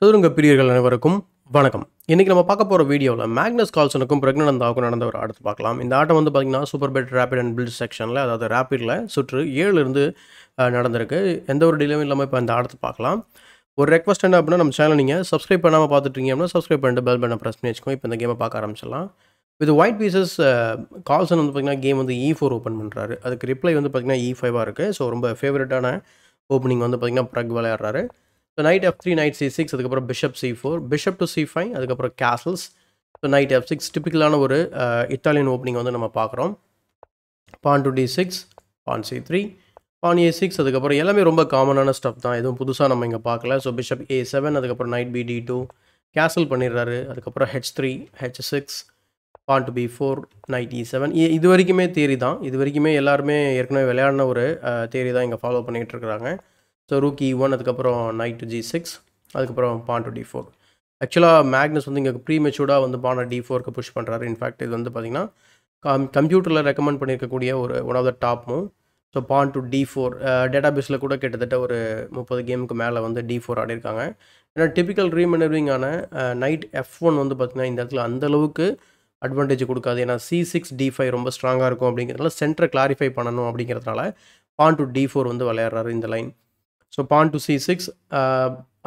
சதுரங்க பிரியர்கள் அனைவருக்கும் வணக்கம் இன்றைக்கி நம்ம பார்க்க போகிற வீடியோவில் மேக்னஸ் கால்சனுக்கும் பிரக்னந்தாவுக்கும் நடந்த ஒரு ஆட்டத்தை பார்க்கலாம் இந்த ஆட்டம் வந்து பார்த்திங்கன்னா Superbet rapid and blitz செக்ஷனில் அதாவது ரேப்பிடில் சுற்று ஏழுலேருந்து நடந்திருக்கு எந்த ஒரு டிலேவும் இல்லாமல் இப்போ இந்த ஆட்டத்தை பார்க்கலாம் ஒரு ரெக்வஸ்ட் என்ன அப்படின்னா நம்ம சேனல் நீங்கள் சப்ஸ்கிரைப் பண்ணாமல் இருக்கீங்க அப்படின்னா சப்ஸ்கிரைப் பண்ணிட்டு பெல் பண்ண ப்ரெஸ் பண்ணி இப்போ இந்த கேமை பார்க்க ஆரம்பிச்சிடலாம் வித் ஒயிட் பீசஸ் கால்சன் வந்து பார்த்திங்கன்னா கேம் வந்து இ e ஃபோர் ஓப்பன் பண்ணுறாரு அதுக்கு ரிப்ளை வந்து பார்த்திங்கன்னா இ e ஃபைவாக இருக்குது ஸோ ரொம்ப ஃபேவரட்டான ஓப்பனிங் வந்து பார்த்திங்கன்னா ப்ரக் விளையாடுறாரு so knight f three knight c six அதுக்கப்புறம் bishop c four bishop to c five அதுக்கப்புறம் castles so knight f six டிப்பிக்கலான ஒரு இத்தாலியன் uh, ஓப்பனிங் வந்து நம்ம பார்க்குறோம் pawn to d six pawn c three pawn a six அதுக்கப்புறம் எல்லாமே ரொம்ப காமனான ஸ்டப் தான் எதுவும் புதுசாக நம்ம இங்கே பார்க்கல ஸோ பிஷப் ஏ செவன் அதுக்கப்புறம் knight b d two castle பண்ணிடுறாரு அதுக்கப்புறம் h three h six pawn to b four knight e seven இது வரைக்குமே தேரி தான் இது வரைக்குமே எல்லாருமே ஏற்கனவே விளையாடின ஒரு தேரி uh, தான் இங்கே ஃபாலோ பண்ணிகிட்டு இருக்கிறாங்க ஸோ ரூக்கி ஒன் அதுக்கப்புறம் நைட் டு ஜி சிக்ஸ் அதுக்கப்புறம் பான் டு டி ஃபோர் ஆக்சுவலாக மேக்னஸ் வந்து இங்கே ப்ரீ மெச்சூர்டாக வந்து பானை டி ஃபோருக்கு புஷ் பண்ணுறாரு இன்ஃபேக்ட் இது வந்து பார்த்திங்கன்னா கம் கம்ப்யூட்டரில் ரெக்கமெண்ட் பண்ணியிருக்கக்கூடிய ஒரு one of the top move so pawn to d four டேட்டா பேஸில் கூட கிட்டத்தட்ட ஒரு முப்பது கேமுக்கு மேலே வந்து டி ஃபோர் ஆடிருக்காங்க ஏன்னா டிபிக்கல் ரீமெனரிங்கான நைட் எஃப் ஒன் வந்து பார்த்திங்கன்னா இந்த இடத்துல அந்தளவுக்கு அட்வான்டேஜ் கொடுக்காது ஏன்னா சி சிக்ஸ் டி ஃபைவ் ரொம்ப ஸ்ட்ராங்காக இருக்கும் அப்படிங்கிறதுனால சென்டரை கிளாரிஃபை பண்ணணும் அப்படிங்கிறதுனால பான் டு டி ஃபோர் வந்து விளையாடுறாரு இந்த line so pawn to c six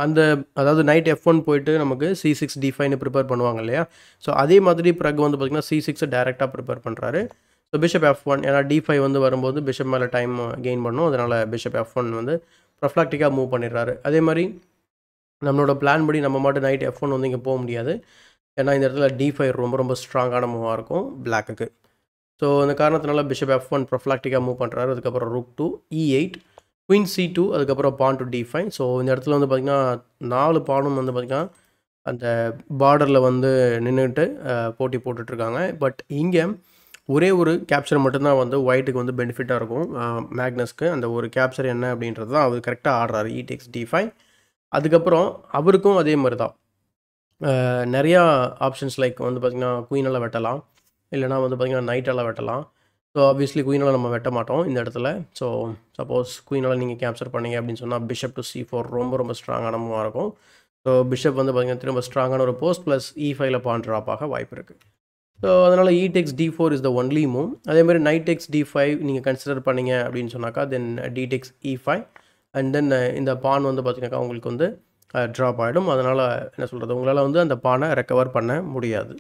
அந்த அதாவது நைட் எஃப் ஒன் போயிட்டு நமக்கு சி சிக்ஸ் டிஃபைனு ப்ரிப்பேர் பண்ணுவாங்க இல்லையா ஸோ அதே மாதிரி ப்ரக் வந்து பார்த்திங்கன்னா சி சிக்ஸை டேரெக்டாக ப்ரிப்பேர் பண்ணுறாரு ஸோ பிஷப் எஃப் ஒன் ஏன்னா டி ஃபைவ் வந்து வரும்போது பிஷப் மேலே டைம் கெயின் பண்ணும் அதனால் பிஷப் எஃப் ஒன் வந்து ப்ரொஃப்ளாக்டிக்காக மூவ் பண்ணிடுறாரு அதே மாதிரி நம்மளோட பிளான் படி நம்ம மட்டும் நைட் எஃப் ஒன் வந்து இங்கே போக முடியாது ஏன்னா இந்த இடத்துல டி ஃபைவ் ரொம்ப ரொம்ப ஸ்ட்ராங்கான மூவாக இருக்கும் பிளாக்குக்கு ஸோ அந்த காரணத்தினால பிஷப் எஃப் ஒன் ப்ரொஃப்ளாக்டிக்காக மூவ் பண்ணுறாரு அதுக்கப்புறம் rook to e eight queen c two அதுக்கப்புறம் pawn to d five so இந்த இடத்துல வந்து பார்த்திங்கன்னா நாலு பானும் வந்து பார்த்திங்கன்னா அந்த பார்டரில் வந்து நின்றுட்டு போட்டி போட்டுட்ருக்காங்க பட் இங்கே ஒரே ஒரு கேப்சர் மட்டும்தான் வந்து ஒயிட்டுக்கு வந்து பெனிஃபிட்டாக இருக்கும் மேக்னஸ்க்கு அந்த ஒரு கேப்சர் என்ன அப்படின்றது தான் அவர் கரெக்டாக ஆடுறாரு இடிஎக்ஸ் டி ஃபைவ் அதுக்கப்புறம் அவருக்கும் அதே மாதிரி தான் நிறையா ஆப்ஷன்ஸ் லைக் வந்து பார்த்திங்கன்னா குயினெல்லாம் வெட்டலாம் இல்லைனா வந்து பார்த்திங்கன்னா நைட்டெல்லாம் வெட்டலாம் ஸோ ஆப்வியஸ்லி குயினால் நம்ம வெட்ட மாட்டோம் இந்த இடத்துல ஸோ சப்போஸ் குயினால் நீங்கள் கேப்சர் பண்ணீங்க அப்படின்னு சொன்னால் பிஷப் டு சி ஃபோர் ரொம்ப ரொம்ப ஸ்ட்ராங்கான மூவாக இருக்கும் ஸோ பிஷப் வந்து பார்த்திங்கன்னா திரும்ப ஸ்ட்ராங்கான ஒரு போஸ்ட் ப்ளஸ் இ ஃபைவ்ல பான் ட்ராப் ஆக வாய்ப்பு இருக்குது ஸோ அதனால் e takes d four is the only move அதேமாதிரி நைட் டெக்ஸ் டி ஃபைவ் நீங்கள் கன்சிடர் பண்ணீங்க அப்படின்னு சொன்னாக்கா then d takes e five and then இந்த பான் வந்து பார்த்திங்கனாக்கா உங்களுக்கு வந்து ட்ராப் ஆகிடும் அதனால் என்ன சொல்கிறது உங்களால் வந்து அந்த பானை ரெக்கவர் பண்ண முடியாது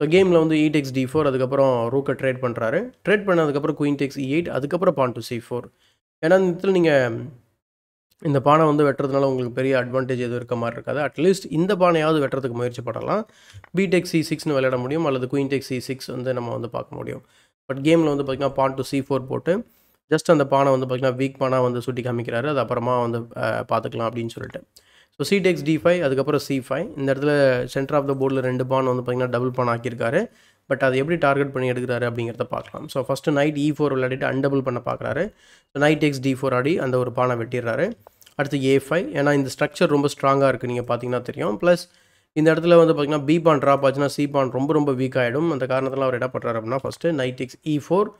ஸோ கேமில் வந்து இடெக்ஸ் டி ஃபோர் அதுக்கப்புறம் ரூக்கை ட்ரேட் பண்ணுறாரு ட்ரேட் பண்ணதுக்கப்புறம் குயின் டெக்ஸ் இ எயிட் அதுக்கப்புறம் பான் டு சி ஃபோர் ஏன்னா இந்த இடத்துல நீங்கள் இந்த பானை வந்து வெட்டுறதுனால உங்களுக்கு பெரிய அட்வான்டேஜ் எதுவும் இருக்க மாதிரி இருக்காது அட்லீஸ்ட் இந்த பானையாவது வெட்டுறதுக்கு முயற்சி பண்ணலாம் டெக்ஸ் சி சிக்ஸ்னு விளையாட முடியும் அல்லது குயின் டெக்ஸ் சி சிக்ஸ் வந்து நம்ம வந்து பார்க்க முடியும் பட் கேமில் வந்து பார்த்திங்கன்னா பான் டு சி ஃபோர் போட்டு ஜஸ்ட் அந்த பானை வந்து பார்த்திங்கன்னா வீக் பானாக வந்து சுட்டி காமிக்கிறாரு அது அப்புறமா வந்து பார்த்துக்கலாம் அப்படின்னு சொல்லிட்டு so c takes d five அதுக்கப்புறம் சி ஃபைவ் இந்த இடத்துல சென்டர் ஆஃப் த போர்டில் ரெண்டு பான் வந்து பார்த்திங்கன்னா டபுள் பான் ஆக்கியிருக்காரு பட் அது எப்படி டார்கெட் பண்ணி எடுக்கிறாரு அப்படிங்கிறத பார்க்கலாம் so first knight e four விளையாடிட்டு அன்டபுள் பண்ண பார்க்குறாரு so knight x d four ஆடி அந்த ஒரு பானை வெட்டிடுறாரு அடுத்து ஏ ஃபைவ் ஏன்னா இந்த ஸ்ட்ரக்சர் ரொம்ப ஸ்ட்ராங்காக இருக்குது நீங்கள் பார்த்தீங்கன்னா தெரியும் ப்ளஸ் இந்த இடத்துல வந்து பார்த்திங்கன்னா பி பான் ட்ராப் ஆச்சுன்னா சி பான் ரொம்ப ரொம்ப வீக் ஆகிடும் அந்த காரணத்தில் அவர் என்ன பண்ணுறாரு அப்படின்னா first knight x e four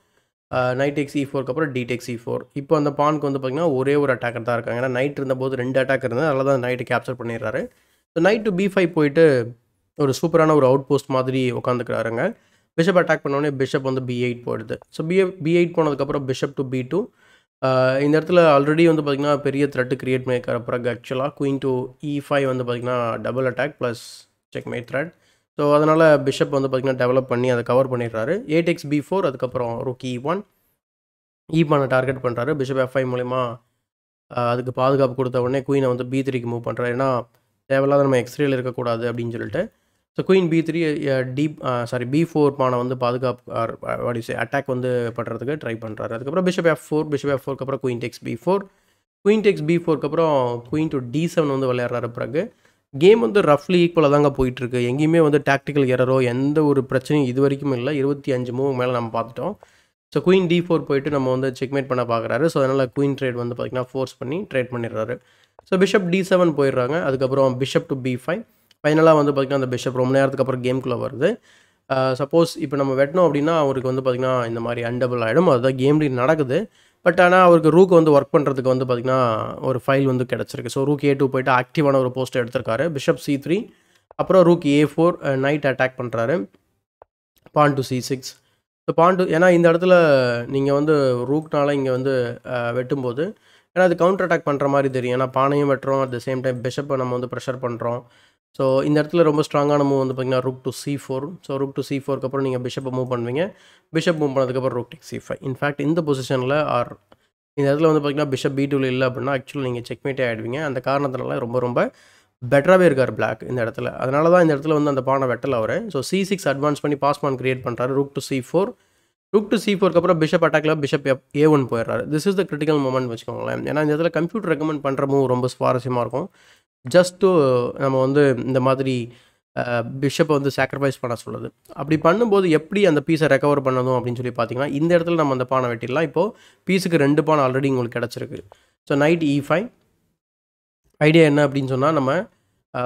knight x c ஃபோருக்கு அப்புறம் டிடெக் சி ஃபோர் இப்போ அந்த பான்க்கு வந்து பார்த்திங்கன்னா ஒரே ஒரு அட்டாக்கர் தான் இருக்காங்க ஏன்னா நைட் இருந்தபோது ரெண்டு அட்டாக் இருந்தது அதில் தான் நைட்டு கேப்சர் பண்ணிடுறாரு so knight to b five போயிட்டு ஒரு சூப்பரான ஒரு அவுட் போஸ்ட் மாதிரி உட்காந்துக்கிறாருங்க பிஷப் அட்டாக் பண்ணோடனே பிஷப் வந்து பி எயிட் போயிடுது ஸோ பி பி எயிட் போனதுக்கப்புறம் பிஷப் டு பி டூ இந்த இடத்துல ஆல்ரெடி வந்து பார்த்திங்கன்னா பெரிய த்ரெட்டு க்ரியேட் பண்ணியிருக்கிற பிறகு ஆக்சுவலாக குயின் டு இ ஃபைவ் வந்து பார்த்திங்கன்னா double attack plus check my threat so அதனால் பிஷப் வந்து பார்த்திங்கன்னா டெவலப் பண்ணி அதை கவர் பண்ணிடுறாரு ஏடெக்ஸ் பி ஃபோர் அதுக்கப்புறம் ருக்கி ஒன் பண்ண டார்கெட் பண்ணுறாரு பிஷப் எஃப்ஐ மூலிமா அதுக்கு பாதுகாப்பு கொடுத்த உடனே குயினை வந்து பி த்ரீக்கு மூவ் பண்ணுறாரு ஏன்னா தேவையில்லாத நம்ம எக்ஸ்ரேல இருக்கக்கூடாது அப்படின்னு சொல்லிட்டு so queen b three d sorry b four பானை வந்து பாதுகாப்பு அட்டாக் வந்து பண்ணுறதுக்கு ட்ரை பண்ணுறாரு அதுக்கப்புறம் bishop f four bishop f ஃபோர்க்கு அப்புறம் queen takes b four queen takes b ஃபோர்க்கு அப்புறம் குயின் டு டி செவன் வந்து விளையாடுறாரு பிறகு கேம் வந்து ரஃப்லி ஈக்குவலாக தாங்க போயிட்டுருக்கு எங்கேயுமே வந்து டாக்டிக்கல் எரரோ எந்த ஒரு பிரச்சனையும் இது வரைக்கும் இல்லை இருபத்தி அஞ்சு மூவ் மேலே நம்ம பார்த்துட்டோம் ஸோ குயின் டி ஃபோர் போயிட்டு நம்ம வந்து செக்மேட் பண்ண பார்க்குறாரு ஸோ அதனால் குயின் ட்ரேட் வந்து பார்த்திங்கன்னா ஃபோர்ஸ் பண்ணி ட்ரேட் பண்ணிடுறாரு ஸோ பிஷப் டி செவன் போயிடுறாங்க அதுக்கப்புறம் பிஷப் டு பி ஃபைவ் ஃபைனலாக வந்து பார்த்திங்கன்னா அந்த பிஷப் ரொம்ப நேரத்துக்கு அப்புறம் கேம்குள்ளே வருது சப்போஸ் uh, இப்போ நம்ம வெட்டினோம் அப்படின்னா அவருக்கு வந்து பார்த்திங்கன்னா இந்த மாதிரி அண்டபிள் ஆகிடும் அதுதான் கேம்லேயும் நடக்குது பட் ஆனால் அவருக்கு ரூக் வந்து ஒர்க் பண்ணுறதுக்கு வந்து பார்த்திங்கன்னா ஒரு ஃபைல் வந்து கிடச்சிருக்கு ஸோ ரூக் ஏ டூ போய்ட்டு ஆக்டிவான ஒரு போஸ்ட் எடுத்திருக்காரு பிஷப் சி த்ரீ அப்புறம் rook a four knight attack பண்ணுறாரு pawn to c six so pawn to ஏன்னா இந்த இடத்துல நீங்கள் வந்து ரூக்னால இங்கே வந்து வெட்டும்போது ஏன்னா அது கவுண்டர் அட்டாக் பண்ணுற மாதிரி தெரியும் ஏன்னா பானையும் வெட்டுறோம் அட் த சேம் டைம் பிஷப்பை நம்ம வந்து ப்ரெஷர் பண்ணுறோம் ஸோ இந்த இடத்துல ரொம்ப ஸ்ட்ராங்கான மூவ் வந்து பார்த்திங்கன்னா rook to c four so rook to c ஃபோருக்கு அப்புறம் நீங்கள் பிஷப்பை மூவ் பண்ணுவீங்க பிஷப் மூவ் பண்ணதுக்கப்புறம் rook takes c five in fact இந்த பொசிஷனில் ஆர் இந்த இடத்துல வந்து பார்த்திங்கன்னா பிஷப் பி டூவில் இல்லை அப்படின்னா ஆக்சுவலி நீங்கள் செக்மேட்டே ஆகிடுவீங்க அந்த காரணத்தினால ரொம்ப ரொம்ப பெட்டராகவே இருக்கார் பிளாக் இந்த இடத்துல அதனால தான் இந்த இடத்துல வந்து அந்த பானை வெட்டல் அவர் ஸோ சி சிக்ஸ் அட்வான்ஸ் பண்ணி பாஸ் பான் கிரியேட் பண்ணுறாரு rook to c four rook to c ஃபோருக்கு அப்புறம் பிஷப் அட்டாக்ல பிஷப் ஏ ஒன் போயிடுறாரு this is the critical moment வச்சுக்கோங்களேன் ஏன்னா இந்த இடத்துல கம்ப்யூட்டர் ரெக்கமெண்ட் பண்ணுற மூவ் ரொம்ப சுவாரஸ்யமாக இருக்கும் ஜஸ்ட்டு நம்ம வந்து இந்த மாதிரி பிஷப்பை வந்து சாக்ரிஃபைஸ் பண்ண சொல்லுது அப்படி பண்ணும்போது எப்படி அந்த பீஸை ரெக்கவர் பண்ணணும் அப்படின்னு சொல்லி பார்த்தீங்கன்னா இந்த இடத்துல நம்ம அந்த பானை வெட்டிடலாம் இப்போது பீஸுக்கு ரெண்டு பானை ஆல்ரெடி உங்களுக்கு கிடச்சிருக்கு so knight e e five idea என்ன அப்படின்னு சொன்னால் நம்ம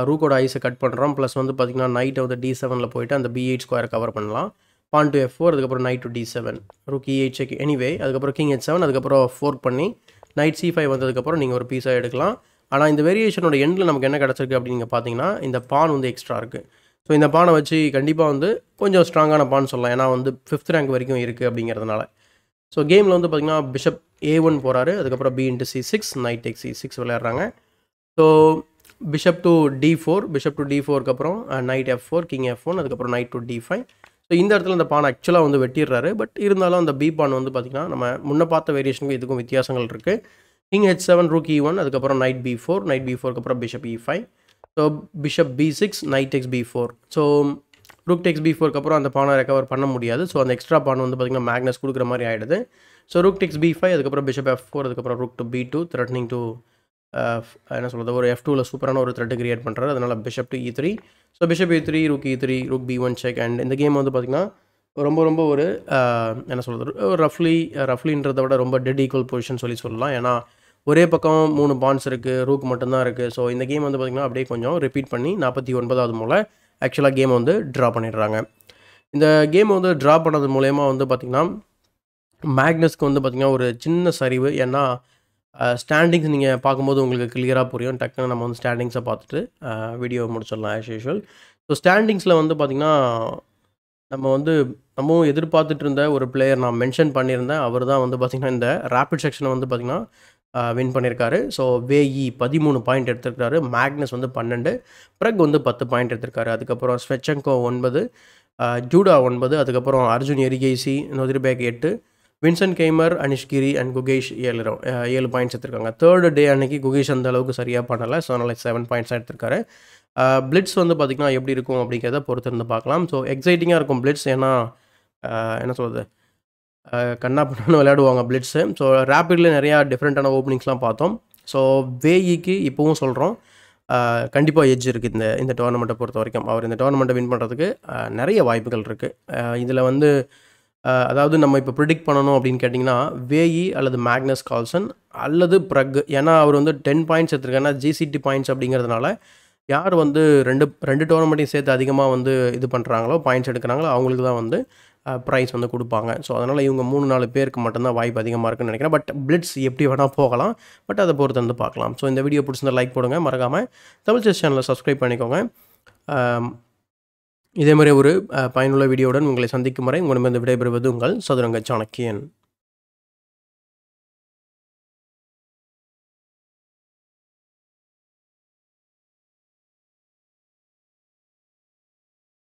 ரூக்கோட ஐஸை கட் பண்ணுறோம் ப்ளஸ் வந்து பார்த்திங்கன்னா நைட் வந்து டி செவனில் போயிட்டு அந்த பி எயிட் ஸ்கொயர் கவர் பண்ணலாம் பான் டு எஃப் ஃபோர் அதுக்கப்புறம் knight to d seven rook e eight anyway அதுக்கப்புறம் கிங் எச் செவன் அதுக்கப்புறம் ஃபோர் பண்ணி நைட் சி ஃபைவ் வந்ததுக்கப்புறம் நீங்கள் ஒரு பீஸாக எடுக்கலாம் ஆனால் இந்த வேரியேஷனோட எண்டில் நமக்கு என்ன கிடச்சிருக்கு அப்படின்னு பார்த்தீங்கன்னா இந்த பான் வந்து எக்ஸ்ட்ரா இருக்குது ஸோ இந்த பானை வச்சு கண்டிப்பாக வந்து கொஞ்சம் ஸ்ட்ராங்கான பான் சொல்லலாம் ஏன்னா வந்து ஃபிஃப்த் ரேங்க் வரைக்கும் இருக்குது அப்படிங்கிறதுனால ஸோ கேமில் வந்து பார்த்திங்கன்னா பிஷப் ஏ ஒன் போகிறாரு அதுக்கப்புறம் b into c six knight takes c six விளையாடுறாங்க so bishop to d four bishop to d ஃபோருக்கு அப்புறம் knight f four king f one அதுக்கப்புறம் knight to d five so இந்த இடத்துல அந்த பான் ஆக்சுவலாக வந்து வெட்டிடுறாரு பட் இருந்தாலும் அந்த பி பான் வந்து பார்த்திங்கன்னா நம்ம முன்னே பார்த்த வேரியேஷனுக்கு இதுக்கும் வித்தியாசங்கள் இருக்குது king h seven rook e one அதுக்கப்புறம் knight b four knight b ஃபோருக்கு அப்புறம் bishop e five so bishop b six knight takes b four so rook takes b ஃபோருக்கு அப்புறம் அந்த பானை ரெக்கவர் பண்ண முடியாது ஸோ அந்த எக்ஸ்ட்ரா பானை வந்து பார்த்திங்கன்னா மேக்னஸ் கொடுக்குற மாதிரி ஆகிடுது so rook takes b five அதுக்கப்புறம் பிஷப் எஃப் ஃபோர் அதுக்கப்புறம் rook to b two threatening to என்ன சொல்கிறது ஒரு எஃப் டூவில் சூப்பரான ஒரு த்ரெட்டு கிரியேட் பண்ணுறாரு அதனால் bishop to e three so bishop e three rook e three rook b one check and இந்த கேம் வந்து பார்த்திங்கன்னா ரொம்ப ரொம்ப ஒரு uh, என்ன சொல்கிறது ரஃப்லி ரஃப்லின்றத விட ரொம்ப டெட் ஈக்குவல் பொசிஷன் சொல்லி சொல்லலாம் ஏன்னா ஒரே பக்கம் மூணு பான்ஸ் இருக்குது ரூக் மட்டும்தான் இருக்குது ஸோ இந்த கேம் வந்து பார்த்திங்கன்னா அப்படியே கொஞ்சம் ரிப்பீட் பண்ணி நாற்பத்தி ஒன்பதாவது மூலம் ஆக்சுவலாக கேமை வந்து ட்ரா பண்ணிடுறாங்க இந்த கேமை வந்து ட்ரா பண்ணது மூலயமா வந்து பார்த்திங்கன்னா மேக்னஸ்க்கு வந்து பார்த்திங்கன்னா ஒரு சின்ன சரிவு ஏன்னா ஸ்டாண்டிங்ஸ் நீங்கள் பார்க்கும்போது உங்களுக்கு கிளியராக புரியும் டக்குன்னு நம்ம வந்து ஸ்டாண்டிங்ஸை பார்த்துட்டு வீடியோ முடிச்சிடலாம் ஆஸ் யூஷுவல் ஸோ ஸ்டாண்டிங்ஸில் வந்து பார்த்திங்கன்னா நம்ம வந்து நம்மவும் எதிர்பார்த்துட்டு இருந்த ஒரு பிளேயர் நான் மென்ஷன் பண்ணியிருந்தேன் அவர் தான் வந்து பார்த்திங்கன்னா இந்த ரேப்பிட் செக்ஷனை வந்து பார்த்திங்கன்னா வின் பண்ணியிருக்காரு ஸோ வேஇ பதிமூணு பாயிண்ட் எடுத்திருக்காரு மேக்னஸ் வந்து பன்னெண்டு ப்ரக் வந்து பத்து பாயிண்ட் எடுத்திருக்காரு அதுக்கப்புறம் ஸ்வெச்சங்கோ ஒன்பது ஜூடா ஒன்பது அதுக்கப்புறம் அர்ஜுன் எரிகேசி நொதிர்பேக் எட்டு Vincent Keymer Anish Giri and Gukesh ஏழு ஏழு பாயிண்ட்ஸ் எடுத்திருக்காங்க தேர்டு டே அன்னைக்கு குகேஷ் அந்த அளவுக்கு சரியாக பண்ணலை ஸோ அதனால் செவன் பாயிண்ட்ஸாக எடுத்திருக்காரு பிளிட்ஸ் வந்து பார்த்திங்கன்னா எப்படி இருக்கும் அப்படிங்கிறத பொறுத்திருந்து பார்க்கலாம் ஸோ எக்ஸைட்டிங்காக இருக்கும் பிளிட்ஸ் ஏன்னா என்ன சொல்கிறது கண்ணா பண்ணு விளையாடுவாங்க பிளிட்ஸு ஸோ ரேப்பிடில் நிறையா டிஃப்ரெண்ட்டான ஓப்பனிங்ஸ்லாம் பார்த்தோம் ஸோ வேகிக்கு இப்போவும் சொல்கிறோம் கண்டிப்பாக எஜ் இருக்குது இந்த இந்த டோர்னமெண்ட்டை பொறுத்த வரைக்கும் அவர் இந்த டோர்னமெண்ட்டை வின் பண்ணுறதுக்கு நிறைய வாய்ப்புகள் இருக்குது இதில் வந்து அதாவது நம்ம இப்போ ப்ரிடிக்ட் பண்ணணும் அப்படின்னு கேட்டிங்கன்னா வேயி அல்லது மேக்னஸ் கால்சன் அல்லது ப்ரக் ஏன்னா அவர் வந்து டென் பாயிண்ட்ஸ் எடுத்துருக்காங்கன்னா ஜிசிடி பாயிண்ட்ஸ் அப்படிங்கிறதுனால யார் வந்து ரெண்டு ரெண்டு டோர்னமெண்ட்டையும் சேர்த்து அதிகமாக வந்து இது பண்ணுறாங்களோ பாயிண்ட்ஸ் எடுக்கிறாங்களோ அவங்களுக்கு தான் வந்து ப்ரைஸ் வந்து கொடுப்பாங்க ஸோ அதனால் இவங்க மூணு நாலு பேருக்கு மட்டும்தான் வாய்ப்பு அதிகமாக இருக்குன்னு நினைக்கிறேன் பட் பிளிட்ஸ் எப்படி வேணால் போகலாம் பட் அதை பொறுத்து வந்து பார்க்கலாம் ஸோ இந்த வீடியோ பிடிச்சிருந்த லைக் போடுங்க மறக்காமல் தமிழ் செஸ் சேனலை சப்ஸ்கிரைப் பண்ணிக்கோங்க இதே மாதிரி ஒரு பயனுள்ள வீடியோவுடன் உங்களை சந்திக்கும் வரை இந்த விடைபெறுவது உங்கள் சதுரங்க சாணக்கியன்